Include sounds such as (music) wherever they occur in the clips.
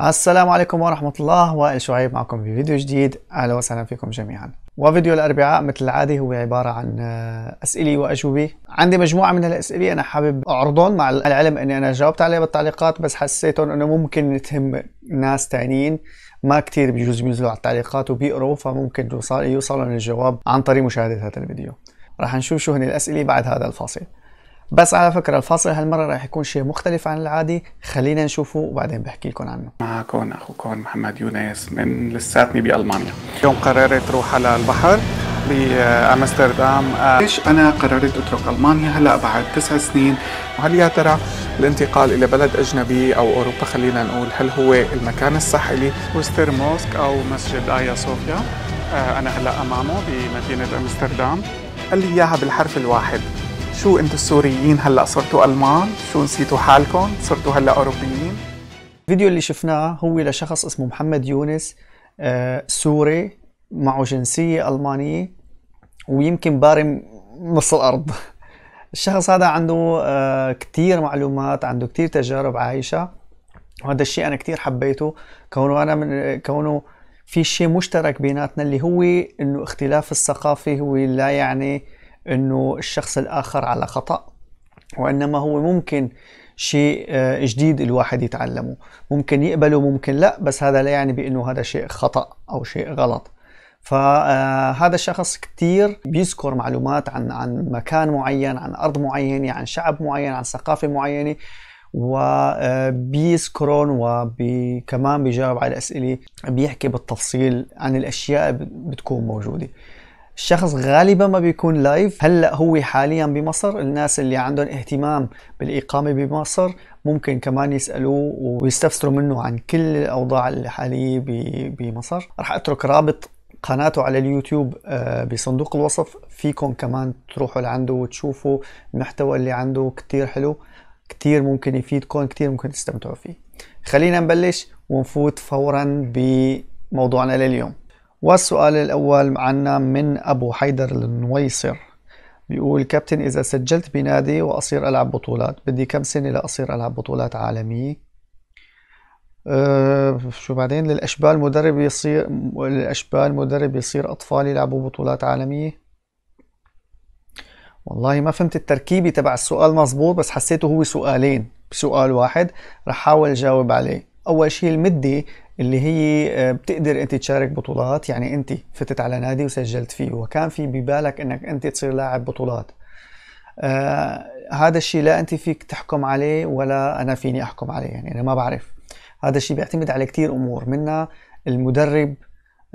السلام عليكم ورحمة الله وائل شعيب معكم في فيديو جديد أهلا وسهلا فيكم جميعا وفيديو الأربعاء مثل العادة هو عبارة عن آه، أسئلة وأجوبة عندي مجموعة من الأسئلة أنا حابب أعرضهم مع العلم أني أنا جاوبت عليها بالتعليقات بس حسيتهم أنه ممكن تهم ناس تانيين ما كتير بيجوز بينزلوا على التعليقات وبيقروا فممكن يوصل يوصلهم الجواب عن طريق مشاهدة هذا الفيديو رح نشوف شو هن الأسئلة بعد هذا الفاصل بس على فكرة الفاصل هالمرة راح يكون شيء مختلف عن العادي خلينا نشوفه وبعدين بحكي لكم عنه معكم أخوكم محمد يونس من لساتني بألمانيا اليوم قررت روح على البحر بامستردام ليش انا قررت اترك المانيا هلا بعد تسع سنين وهل يا ترى الانتقال الى بلد اجنبي او اوروبا خلينا نقول هل هو المكان الصح لي وستر موسك او مسجد ايا صوفيا آه، انا هلا امامه بمدينه امستردام قال لي اياها بالحرف الواحد شو انتو السوريين هلا صرتوا المان شو نسيتوا حالكم صرتوا هلا اوروبيين الفيديو اللي شفناه هو لشخص اسمه محمد يونس آه سوري معه جنسية ألمانية ويمكن بارم نص الأرض (laughs) الشخص هذا عنده آه كتير معلومات عنده كتير تجارب عايشة وهذا الشيء أنا كتير حبيته كونه أنا من كونه في شيء مشترك بيناتنا اللي هو انه اختلاف الثقافي هو لا يعني انه الشخص الاخر على خطأ وانما هو ممكن شيء آه، جديد الواحد يتعلمه ممكن يقبله ممكن لا بس هذا لا يعني بانه هذا شيء خطأ او شيء غلط فهذا آه، الشخص كثير بيذكر معلومات عن عن مكان معين عن ارض معينه عن شعب معين عن ثقافه معينه وبيذكرهم آه، وكمان بيجاوب على الاسئله بيحكي بالتفصيل عن الاشياء بتكون موجوده الشخص غالبا ما بيكون لايف هلا هو حاليا بمصر الناس اللي عندهم اهتمام بالاقامه بمصر ممكن كمان يسالوه ويستفسروا منه عن كل الاوضاع الحاليه بمصر رح اترك رابط قناته على اليوتيوب آه، بصندوق الوصف فيكم كمان تروحوا لعنده وتشوفوا المحتوى اللي عنده كتير حلو كتير ممكن يفيدكم كتير ممكن تستمتعوا فيه خلينا نبلش ونفوت فورا بموضوعنا لليوم والسؤال الأول معنا من أبو حيدر النويصر بيقول كابتن إذا سجلت بنادي وأصير ألعب بطولات بدي كم سنة لأصير ألعب بطولات عالمية أه شو بعدين للأشبال مدرب يصير للأشبال مدرب يصير أطفال يلعبوا بطولات عالمية والله ما فهمت التركيبة تبع السؤال مظبوط بس حسيته هو سؤالين بسؤال واحد رح حاول جاوب عليه أول شيء المدة اللي هي آه، بتقدر انت تشارك بطولات يعني انت فتت على نادي وسجلت فيه وكان في ببالك انك انت تصير لاعب بطولات آه هذا الشيء لا انت فيك تحكم عليه ولا انا فيني احكم عليه يعني انا ما بعرف هذا الشيء بيعتمد على كثير امور منها المدرب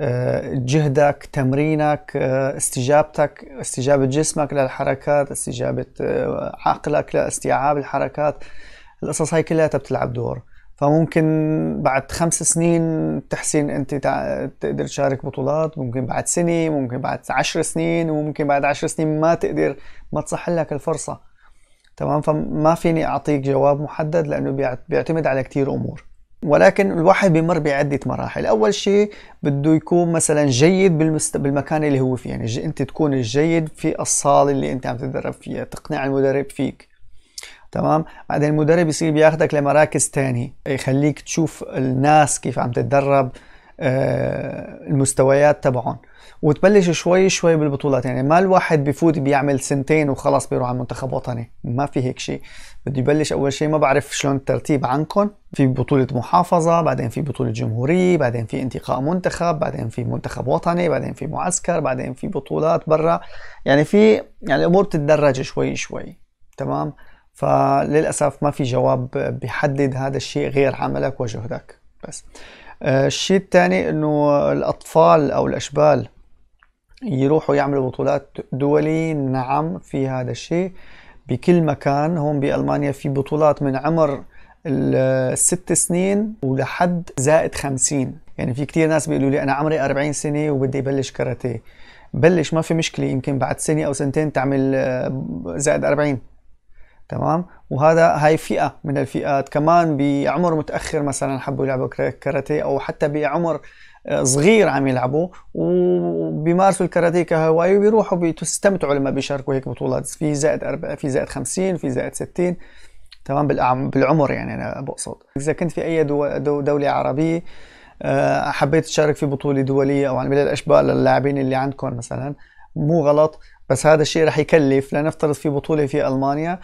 آه جهدك تمرينك آه استجابتك استجابة جسمك للحركات استجابة آه عقلك لاستيعاب الحركات القصص هاي كلها بتلعب دور فممكن بعد خمس سنين تحسين انت تقدر تشارك بطولات ممكن بعد سنه ممكن بعد عشر سنين وممكن بعد عشر سنين ما تقدر ما تصح لك الفرصه تمام فما فيني اعطيك جواب محدد لانه بيعتمد على كتير امور ولكن الواحد بمر بعدة مراحل أول شيء بده يكون مثلا جيد بالمست... بالمكان اللي هو فيه يعني أنت تكون الجيد في الصالة اللي أنت عم تدرب فيها تقنع المدرب فيك تمام بعدين المدرب يصير بياخدك لمراكز تاني يخليك تشوف الناس كيف عم تتدرب آه، المستويات تبعهم وتبلش شوي شوي بالبطولات يعني ما الواحد بفوت بيعمل سنتين وخلاص بيروح على منتخب وطني ما في هيك شيء بده يبلش اول شيء ما بعرف شلون الترتيب عنكم في بطولة محافظة بعدين في بطولة جمهورية بعدين في انتقاء منتخب بعدين في منتخب وطني بعدين في معسكر بعدين في بطولات برا يعني في يعني الامور بتتدرج شوي شوي تمام فللأسف ما في جواب بيحدد هذا الشيء غير عملك وجهدك بس آه، الشيء الثاني انه الاطفال او الاشبال يروحوا يعملوا بطولات دولي نعم في هذا الشيء بكل مكان هون بألمانيا في بطولات من عمر الست سنين ولحد زائد خمسين يعني في كتير ناس بيقولوا لي أنا عمري أربعين سنة وبدي بلش كاراتيه بلش ما في مشكلة يمكن بعد سنة أو سنتين تعمل آه، زائد أربعين تمام وهذا هاي فئة من الفئات كمان بعمر متأخر مثلا حبوا يلعبوا كاراتيه أو حتى بعمر آه، صغير عم يلعبوا وبيمارسوا الكاراتيه كهوايه وبيروحوا بيستمتعوا لما بيشاركوا هيك بطولات في زائد أربعة في زائد 50 في زائد 60 تمام بالعمر يعني انا بقصد اذا كنت في اي دوله عربيه آه، حبيت تشارك في بطوله دوليه او على بلاد اشباه للاعبين اللي عندكم مثلا مو غلط بس هذا الشيء رح يكلف لنفترض في بطوله في المانيا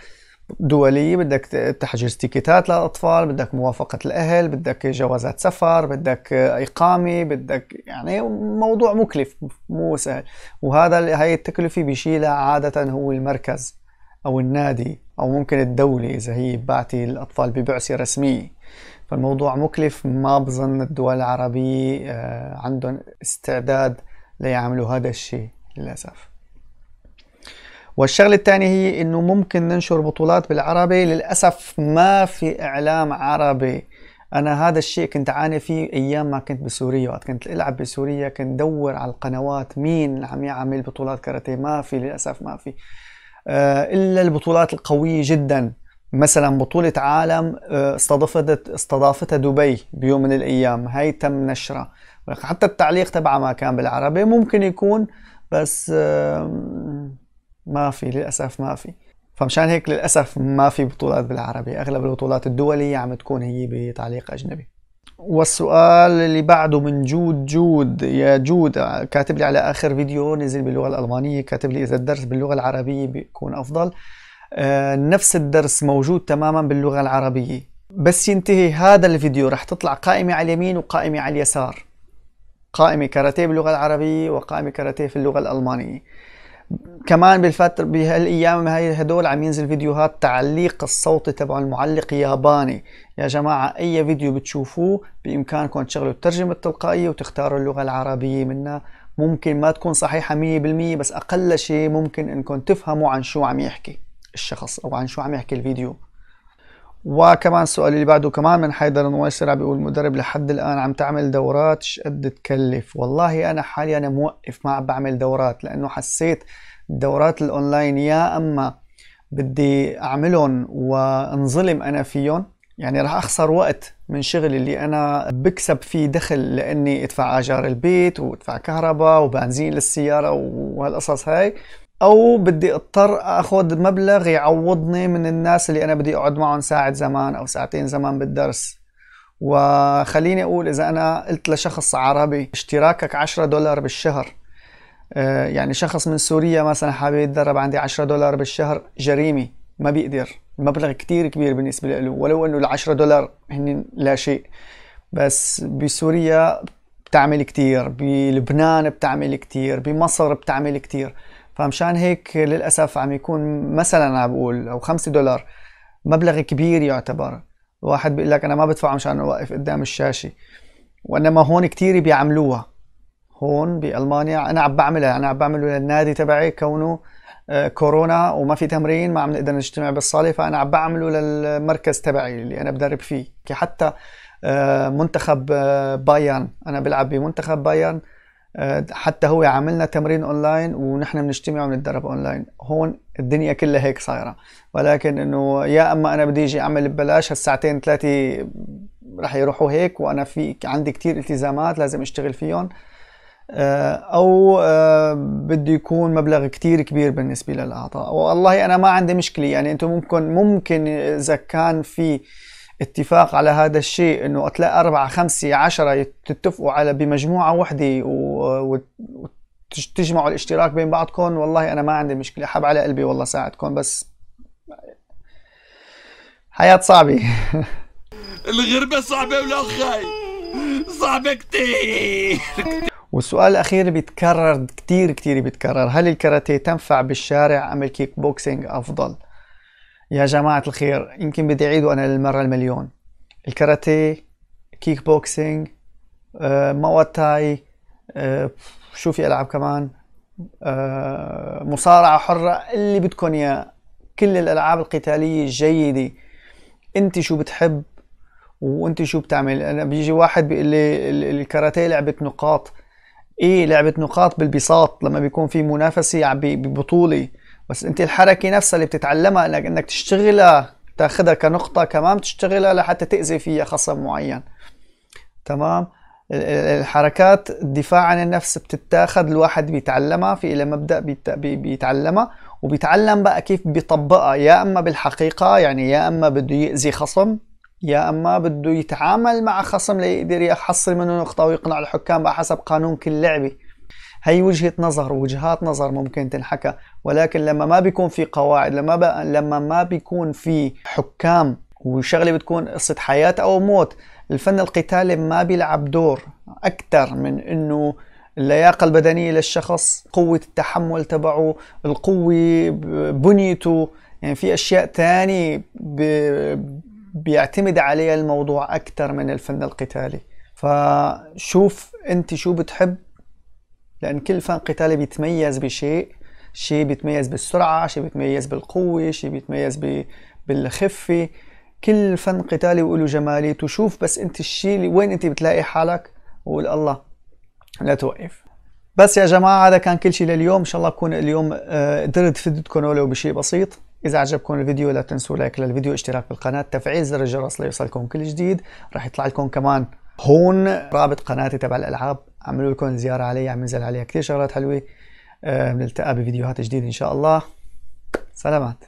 دولية بدك تحجز تيكيتات للأطفال بدك موافقة الأهل بدك جوازات سفر بدك إقامة بدك يعني موضوع مكلف مو سهل وهذا هاي التكلفة بيشيلها عادة هو المركز أو النادي أو ممكن الدولة إذا هي بعتي الأطفال ببعثة رسمية فالموضوع مكلف ما بظن الدول العربية آه، عندهم استعداد ليعملوا هذا الشيء للأسف والشغلة الثانية هي انه ممكن ننشر بطولات بالعربي للأسف ما في اعلام عربي انا هذا الشيء كنت عاني فيه ايام ما كنت بسوريا وقت كنت العب بسوريا كنت دور على القنوات مين عم يعمل بطولات كاراتيه ما في للاسف ما في آه، الا البطولات القويه جدا مثلا بطولة عالم آه، استضافت استضافتها دبي بيوم من الأيام هاي تم نشرها حتى التعليق تبعها ما كان بالعربي ممكن يكون بس ما في للأسف ما في فمشان هيك للأسف ما في بطولات بالعربي أغلب البطولات الدولية عم تكون هي بتعليق أجنبي والسؤال اللي بعده من جود جود يا جود كاتب لي على آخر فيديو نزل باللغة الألمانية كاتب لي إذا الدرس باللغة العربية بيكون أفضل آه نفس الدرس موجود تماما باللغة العربية بس ينتهي هذا الفيديو رح تطلع قائمة على اليمين وقائمة على اليسار قائمة كاراتيه باللغة العربية وقائمة كاراتيه في اللغة الألمانية كمان بالفترة بهالايام هاي هدول عم ينزل فيديوهات تعليق الصوتي تبع المعلق ياباني يا جماعة اي فيديو بتشوفوه بامكانكم تشغلوا الترجمة التلقائية وتختاروا اللغة العربية منها ممكن ما تكون صحيحة 100% بس اقل شيء ممكن انكم تفهموا عن شو عم يحكي الشخص او عن شو عم يحكي الفيديو وكمان السؤال اللي بعده كمان من حيدر نويسر عم بيقول مدرب لحد الان عم تعمل دورات قد تكلف والله انا حاليا موقف ما عم بعمل دورات لانه حسيت الدورات الاونلاين يا اما بدي اعملهم وانظلم انا فيهم يعني راح اخسر وقت من شغلي اللي انا بكسب فيه دخل لاني ادفع اجار البيت وادفع كهرباء وبنزين للسياره وهالقصص هاي او بدي اضطر اخذ مبلغ يعوضني من الناس اللي انا بدي اقعد معهم ساعه زمان او ساعتين زمان بالدرس وخليني اقول اذا انا قلت لشخص عربي اشتراكك 10 دولار بالشهر آه، يعني شخص من سوريا مثلا حابب يتدرب عندي 10 دولار بالشهر جريمه ما بيقدر المبلغ كتير كبير بالنسبه له ولو انه ال 10 دولار هن لا شيء بس بسوريا بتعمل كتير بلبنان بتعمل كتير بمصر بتعمل كتير فمشان هيك للاسف عم يكون مثلا عم بقول او 5 دولار مبلغ كبير يعتبر واحد بيقول لك انا ما بدفع مشان اوقف قدام الشاشه وانما هون كثير بيعملوها هون بالمانيا انا عم بعملها انا عم بعمله للنادي تبعي كونه آه، كورونا وما في تمرين ما عم نقدر نجتمع بالصاله فانا عم بعمله للمركز تبعي اللي انا بدرب فيه حتى آه، منتخب آه، بايرن انا بلعب بمنتخب بايرن حتى هو عاملنا تمرين اونلاين ونحن بنجتمع وبنتدرب اونلاين هون الدنيا كلها هيك صايره ولكن انه يا اما انا بدي اجي اعمل ببلاش هالساعتين ثلاثه رح يروحوا هيك وانا في عندي كتير التزامات لازم اشتغل فيهم آه، او آه، بده يكون مبلغ كتير كبير بالنسبه للاعطاء والله انا ما عندي مشكله يعني انتم ممكن ممكن اذا كان في اتفاق على هذا الشيء انه تلاقي أربعة خمسة عشرة تتفقوا على بمجموعة وحدة وتجمعوا الاشتراك بين بعضكم والله أنا ما عندي مشكلة حب على قلبي والله ساعدكم بس حياة صعبة (laughs) الغربة صعبة ولا خاي صعبة كتير والسؤال الأخير بيتكرر كتير كتير بيتكرر هل الكاراتيه تنفع بالشارع أم الكيك بوكسينج أفضل؟ يا جماعة الخير يمكن بدي أعيده أنا للمرة المليون الكاراتيه كيك بوكسينج آه، مواتاي آه، شو في ألعاب كمان آه، مصارعة حرة اللي بدكم إياه كل الألعاب القتالية الجيدة أنت شو بتحب وأنت شو بتعمل أنا بيجي واحد بيقول لي الكاراتيه لعبة نقاط إيه لعبة نقاط بالبساط لما بيكون في منافسة يعني ببطولة بس انت الحركه نفسها اللي بتتعلمها انك انك تشتغلها تاخذها كنقطه كمان بتشتغلها لحتى تاذي فيها خصم معين تمام الحركات الدفاع عن النفس بتتاخذ الواحد بيتعلمها في إلى مبدأ بيتعلمها وبيتعلم بقى كيف بيطبقها يا أما بالحقيقة يعني يا أما بده يأذي خصم يا أما بده يتعامل مع خصم ليقدر يحصل منه نقطة ويقنع الحكام بقى حسب قانون كل لعبة هي وجهة نظر وجهات نظر ممكن تنحكى ولكن لما ما بيكون في قواعد لما ب... لما ما بيكون في حكام وشغله بتكون قصة حياة أو موت الفن القتالي ما بيلعب دور أكثر من إنه اللياقة البدنية للشخص قوة التحمل تبعه القوة بنيته يعني في أشياء ثانيه بيعتمد عليها الموضوع أكثر من الفن القتالي فشوف أنت شو بتحب لأن كل فن قتالي بيتميز بشيء شيء بيتميز بالسرعة شيء بيتميز بالقوة شيء بيتميز ب... بالخفة كل فن قتالي وله جماليته شوف بس انت الشيء وين انت بتلاقي حالك وقول الله لا توقف بس يا جماعة هذا كان كل شيء لليوم إن شاء الله أكون اليوم آه، قدرت فدتكم ولو بشيء بسيط إذا عجبكم الفيديو لا تنسوا لايك للفيديو اشتراك بالقناة تفعيل زر الجرس ليوصلكم كل جديد راح يطلع لكم كمان هون رابط قناتي تبع الألعاب اعملوا لكم زياره علي عم ينزل عليها كثير شغلات حلوه آه، بنلتقى بفيديوهات جديده ان شاء الله سلامات